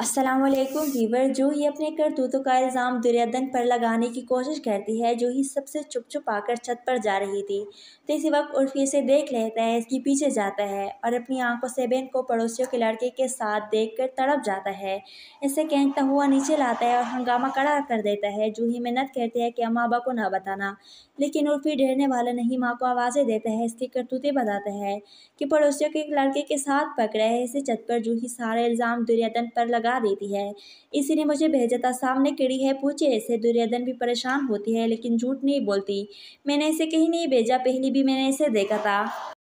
अस्सलाम वालेकुम वीवर जो ही अपने करतूतों का इल्ज़ाम दुर्योधन पर लगाने की कोशिश करती है जो ही सबसे चुप चुप आकर छत पर जा रही थी तो इसी वक्त उर्फी इसे देख लेता है इसके पीछे जाता है और अपनी आंखों से बेन को पड़ोसियों के लड़के के साथ देख कर तड़प जाता है इसे कहता हुआ नीचे लाता है और हंगामा कड़ा कर देता है जो ही मिन्नत करती है कि अम्मा अबा को ना बताना लेकिन उर्फी ढेरने वाला नहीं माँ को आवाज़ें देता है इसकी करतूतें बताता है कि पड़ोसियों के लड़के के साथ पकड़ा है इसे छत पर जो ही इल्ज़ाम दुर्योधन पर लगा लगा देती है इसी ने मुझे भेजा था सामने कीड़ी है पूछे ऐसे दुर्योधन भी परेशान होती है लेकिन झूठ नहीं बोलती मैंने इसे कहीं नहीं भेजा पहली भी मैंने इसे देखा था